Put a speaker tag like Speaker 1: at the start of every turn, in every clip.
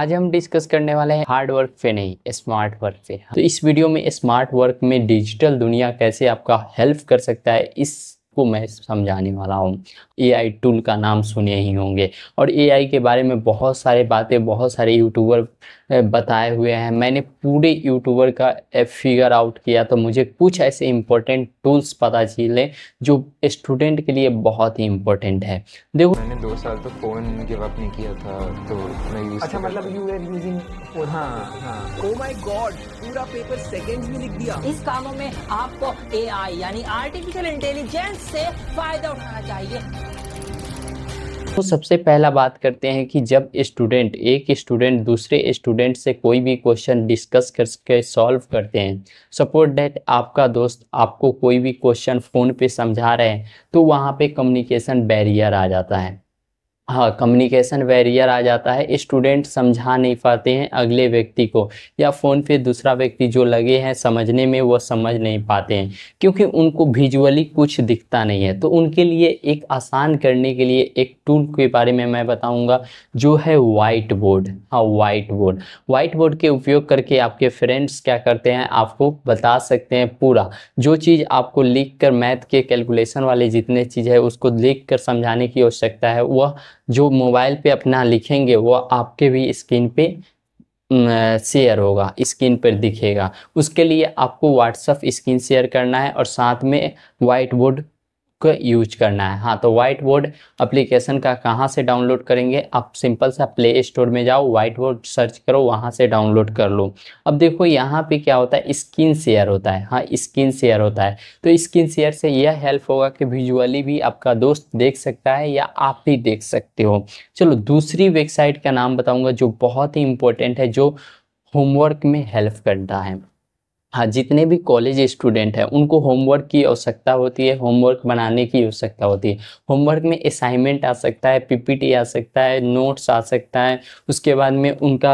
Speaker 1: आज हम डिस्कस करने वाले हैं हार्ड वर्क पे नहीं स्मार्ट वर्क पे तो इस वीडियो में स्मार्ट वर्क में डिजिटल दुनिया कैसे आपका हेल्प कर सकता है इसको मैं समझाने वाला हूँ ए आई टूल का नाम सुने ही होंगे और ए आई के बारे में बहुत सारे बातें बहुत सारे यूट्यूबर बताए हुए हैं मैंने पूरे यूट्यूबर का फिगर आउट किया तो मुझे कुछ ऐसे इंपॉर्टेंट टूल्स पता चले जो स्टूडेंट के लिए बहुत ही इंपॉर्टेंट है देखो मैंने दो साल तो फ़ोन गिव अप नहीं किया था तो मैं यूज़ अच्छा मतलब यू आर यूजिंग हाँ हाँ ओ माय गॉड पूरा पेपर सेकंड्स में लिख दिया इस कामों में आपको एआई यानी आर्टिफिशियल इंटेलिजेंस से फायदा उठाना चाहिए तो सबसे पहला बात करते हैं कि जब स्टूडेंट एक स्टूडेंट दूसरे स्टूडेंट से कोई भी क्वेश्चन डिस्कस करके सॉल्व करते हैं सपोज डेट आपका दोस्त आपको कोई भी क्वेश्चन फ़ोन पे समझा रहे हैं तो वहाँ पे कम्युनिकेशन बैरियर आ जाता है हाँ कम्युनिकेशन बैरियर आ जाता है स्टूडेंट समझा नहीं पाते हैं अगले व्यक्ति को या फ़ोन पे दूसरा व्यक्ति जो लगे हैं समझने में वो समझ नहीं पाते हैं क्योंकि उनको विजुअली कुछ दिखता नहीं है तो उनके लिए एक आसान करने के लिए एक टूल के बारे में मैं बताऊंगा जो है वाइट बोर्ड हाँ वाइट बोर्ड वाइट बोर्ड के उपयोग करके आपके फ्रेंड्स क्या करते हैं आपको बता सकते हैं पूरा जो चीज़ आपको लिख कर मैथ के कैलकुलेशन वाले जितने चीज़ है उसको लिख कर समझाने की आवश्यकता है वह जो मोबाइल पे अपना लिखेंगे वो आपके भी स्क्रीन पे शेयर होगा स्क्रीन पर दिखेगा उसके लिए आपको व्हाट्सअप स्क्रीन शेयर करना है और साथ में वाइट बोर्ड यूज करना है हाँ तो वाइट बोर्ड अप्लीकेशन का कहाँ से डाउनलोड करेंगे आप सिंपल सा प्ले स्टोर में जाओ वाइट बोर्ड सर्च करो वहाँ से डाउनलोड कर लो अब देखो यहाँ पे क्या होता है स्क्रीन शेयर होता है हाँ स्क्रीन शेयर होता है तो स्क्रीन शेयर से यह हेल्प होगा कि विजुअली भी आपका दोस्त देख सकता है या आप भी देख सकते हो चलो दूसरी वेबसाइट का नाम बताऊँगा जो बहुत ही इंपॉर्टेंट है जो होमवर्क में हेल्प करता है हाँ जितने भी कॉलेज स्टूडेंट हैं उनको होमवर्क की आवश्यकता होती है होमवर्क बनाने की आवश्यकता होती है होमवर्क में असाइनमेंट आ सकता है पीपीटी आ सकता है नोट्स आ सकता है उसके बाद में उनका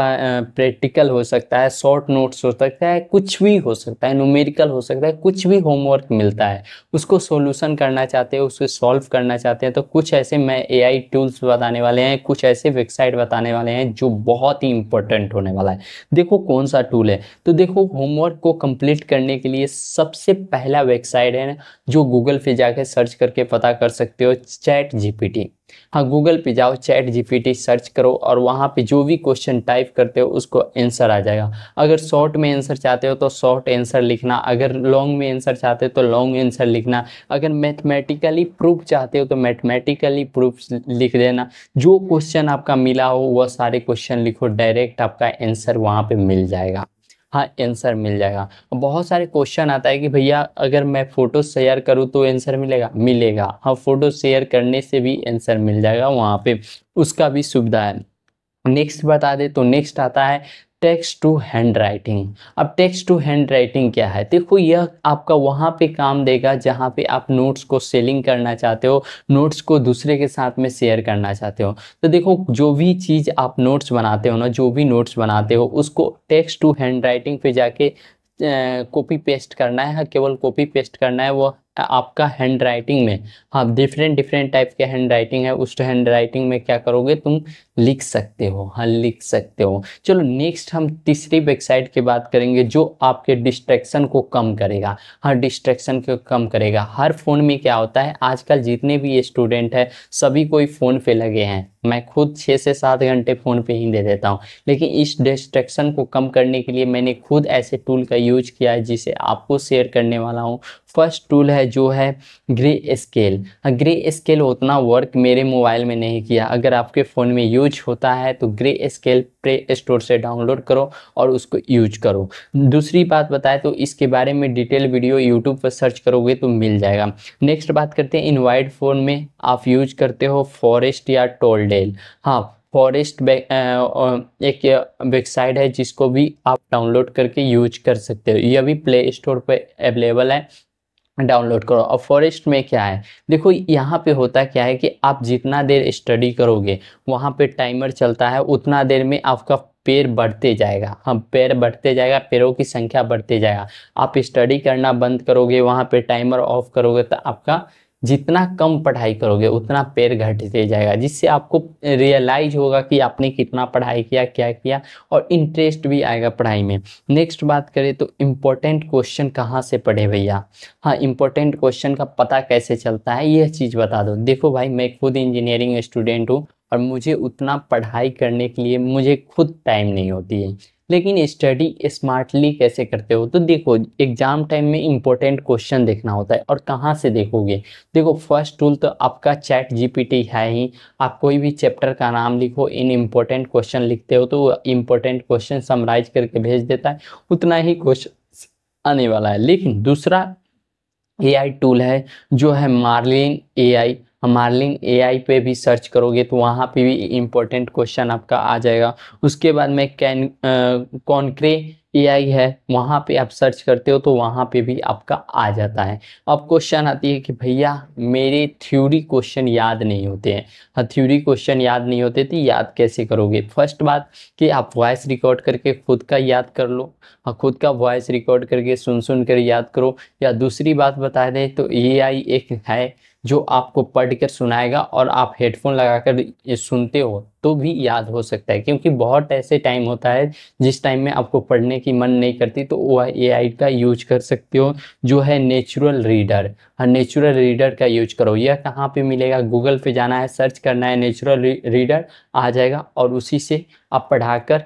Speaker 1: प्रैक्टिकल हो सकता है शॉर्ट नोट्स हो सकता है कुछ भी हो सकता है न्यूमेरिकल हो सकता है कुछ भी होमवर्क मिलता है उसको सोल्यूशन करना चाहते हैं उसको सॉल्व करना चाहते हैं तो कुछ ऐसे मैं ए टूल्स बताने वाले हैं कुछ ऐसे वेबसाइट बताने वाले हैं जो बहुत ही इंपॉर्टेंट होने वाला है देखो कौन सा टूल है तो देखो होमवर्क को कंप्लीट करने के लिए सबसे पहला वेबसाइट है ना जो गूगल पे जाकर सर्च करके पता कर सकते हो चैट जीपीटी हाँ गूगल पे जाओ चैट जीपीटी सर्च करो और वहाँ पे जो भी क्वेश्चन टाइप करते हो उसको आंसर आ जाएगा अगर शॉर्ट में आंसर चाहते हो तो शॉर्ट आंसर लिखना अगर लॉन्ग में आंसर चाहते हो तो लॉन्ग आंसर लिखना अगर मैथमेटिकली प्रूफ चाहते हो तो मैथमेटिकली प्रूफ लिख देना जो क्वेश्चन आपका मिला हो वह सारे क्वेश्चन लिखो डायरेक्ट आपका आंसर वहाँ पर मिल जाएगा हाँ आंसर मिल जाएगा बहुत सारे क्वेश्चन आता है कि भैया अगर मैं फ़ोटो शेयर करूँ तो आंसर मिलेगा मिलेगा हाँ फ़ोटो शेयर करने से भी आंसर मिल जाएगा वहाँ पे उसका भी सुविधा है नेक्स्ट बता दे तो नेक्स्ट आता है टेक्स्ट टू हैंड राइटिंग अब टेक्स्ट टू हैंड राइटिंग क्या है देखो यह आपका वहाँ पे काम देगा जहाँ पे आप नोट्स को सेलिंग करना चाहते हो नोट्स को दूसरे के साथ में शेयर करना चाहते हो तो देखो जो भी चीज़ आप नोट्स बनाते हो ना जो भी नोट्स बनाते हो उसको टेक्स्ट टू हैंड राइटिंग पे जाके कॉपी पेस्ट करना है हाँ, केवल कॉपी पेस्ट करना है वह आपका हैंड राइटिंग में हाँ डिफरेंट डिफरेंट टाइप के हैंड राइटिंग है उस हैंड राइटिंग में क्या करोगे तुम लिख सकते हो हाँ लिख सकते हो चलो नेक्स्ट हम तीसरी वेबसाइट की बात करेंगे जो आपके डिस्ट्रैक्शन को कम करेगा हाँ डिस्ट्रैक्शन को कम करेगा हर फ़ोन में क्या होता है आजकल जितने भी स्टूडेंट है सभी कोई फ़ोन पे लगे हैं मैं खुद छः से सात घंटे फ़ोन पे ही दे देता हूँ लेकिन इस डिस्ट्रैक्शन को कम करने के लिए मैंने खुद ऐसे टूल का यूज किया है जिसे आपको शेयर करने वाला हूँ फर्स्ट टूल है जो है ग्रे स्केल ग्रे स्केल उतना वर्क मेरे मोबाइल में नहीं किया अगर आपके फ़ोन में यूज होता है तो ग्रे स्केल प्ले स्टोर से डाउनलोड करो और उसको यूज करो दूसरी बात बताए तो इसके बारे में डिटेल वीडियो यूट्यूब पर सर्च करोगे तो मिल जाएगा नेक्स्ट बात करते हैं इनवाइट फ़ोन में आप यूज करते हो फॉरेस्ट या टोल्ड डेल हाँ फॉरेस्ट एक वेबसाइट है जिसको भी आप डाउनलोड करके यूज कर सकते हो यह भी प्ले स्टोर पर अवेलेबल है डाउनलोड करो और फॉरेस्ट में क्या है देखो यहाँ पे होता क्या है कि आप जितना देर स्टडी करोगे वहाँ पे टाइमर चलता है उतना देर में आपका पेड़ बढ़ते जाएगा हम हाँ, पेड़ बढ़ते जाएगा पेड़ों की संख्या बढ़ते जाएगा आप स्टडी करना बंद करोगे वहाँ पे टाइमर ऑफ करोगे तो आपका जितना कम पढ़ाई करोगे उतना पैर घटते जाएगा जिससे आपको रियलाइज होगा कि आपने कितना पढ़ाई किया क्या किया और इंटरेस्ट भी आएगा पढ़ाई में नेक्स्ट बात करें तो इम्पोर्टेंट क्वेश्चन कहाँ से पढ़े भैया हाँ इम्पोर्टेंट क्वेश्चन का पता कैसे चलता है यह चीज़ बता दो देखो भाई मैं खुद इंजीनियरिंग स्टूडेंट हूँ और मुझे उतना पढ़ाई करने के लिए मुझे खुद टाइम नहीं होती है लेकिन स्टडी स्मार्टली कैसे करते हो तो देखो एग्जाम टाइम में इंपॉर्टेंट क्वेश्चन देखना होता है और कहाँ से देखोगे देखो फर्स्ट टूल तो आपका चैट जीपीटी है ही आप कोई भी चैप्टर का नाम लिखो इन इम्पोर्टेंट क्वेश्चन लिखते हो तो वो इम्पोर्टेंट क्वेश्चन समराइज करके भेज देता है उतना ही क्वेश्चन आने वाला है लेकिन दूसरा ए टूल है जो है मार्लिन आई मार्लिन ए आई पे भी सर्च करोगे तो वहाँ पे भी इम्पोर्टेंट क्वेश्चन आपका आ जाएगा उसके बाद में कैन कॉन्क्रे आई है वहाँ पे आप सर्च करते हो तो वहाँ पे भी आपका आ जाता है अब क्वेश्चन आती है कि भैया मेरे थ्योरी क्वेश्चन याद नहीं होते हैं हाँ थ्योरी क्वेश्चन याद नहीं होते तो याद कैसे करोगे फर्स्ट बात कि आप वॉइस रिकॉर्ड करके खुद का याद कर लो हाँ खुद का वॉइस रिकॉर्ड करके सुन सुन कर याद करो या दूसरी बात बता दें तो ए एक है जो आपको पढ़ कर सुनाएगा और आप हेडफोन लगाकर सुनते हो तो भी याद हो सकता है क्योंकि बहुत ऐसे टाइम होता है जिस टाइम में आपको पढ़ने की मन नहीं करती तो वह ए का यूज कर सकते हो जो है नेचुरल रीडर हाँ नेचुरल रीडर का यूज करो यह कहाँ पे मिलेगा गूगल पे जाना है सर्च करना है नेचुरल रीडर आ जाएगा और उसी से आप पढ़ाकर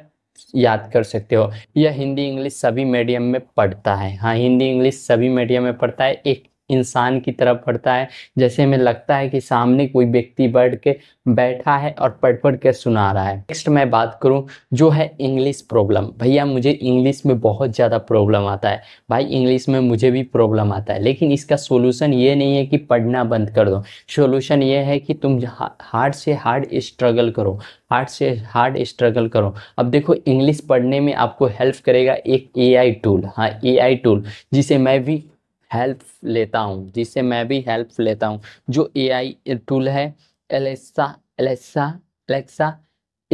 Speaker 1: याद कर सकते हो यह हिंदी इंग्लिश सभी मीडियम में पढ़ता है हाँ हिंदी इंग्लिश सभी मीडियम में पढ़ता है एक इंसान की तरफ पढ़ता है जैसे हमें लगता है कि सामने कोई व्यक्ति बैठ के बैठा है और पढ़ पढ़ के सुना रहा है नेक्स्ट मैं बात करूं जो है इंग्लिश प्रॉब्लम भैया मुझे इंग्लिश में बहुत ज़्यादा प्रॉब्लम आता है भाई इंग्लिश में मुझे भी प्रॉब्लम आता है लेकिन इसका सोल्यूशन ये नहीं है कि पढ़ना बंद कर दो सोल्यूशन ये है कि तुम हार्ड से हार्ड स्ट्रगल करो हार्ड से हार्ड स्ट्रगल करो अब देखो इंग्लिश पढ़ने में आपको हेल्प करेगा एक ए टूल हाँ ए टूल जिसे मैं भी हेल्प लेता हूँ जिससे मैं भी हेल्प लेता हूँ जो एआई टूल है एलेक्सा एलेक्सा एलेक्सा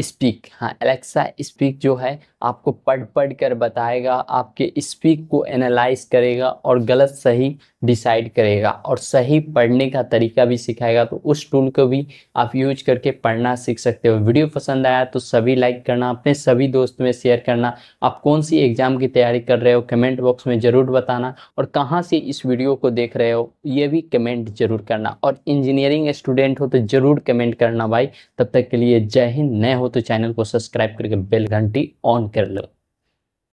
Speaker 1: स्पीक हाँ एलेक्सा स्पीक जो है आपको पढ़ पढ़ कर बताएगा आपके स्पीक को एनालाइज करेगा और गलत सही डिसाइड करेगा और सही पढ़ने का तरीका भी सिखाएगा तो उस टूल को भी आप यूज करके पढ़ना सीख सकते हो वीडियो पसंद आया तो सभी लाइक करना अपने सभी दोस्त में शेयर करना आप कौन सी एग्ज़ाम की तैयारी कर रहे हो कमेंट बॉक्स में ज़रूर बताना और कहाँ से इस वीडियो को देख रहे हो ये भी कमेंट ज़रूर करना और इंजीनियरिंग स्टूडेंट हो तो ज़रूर कमेंट करना भाई तब तक के लिए जय हिंद नए हो तो चैनल को सब्सक्राइब करके बेल घंटी ऑन look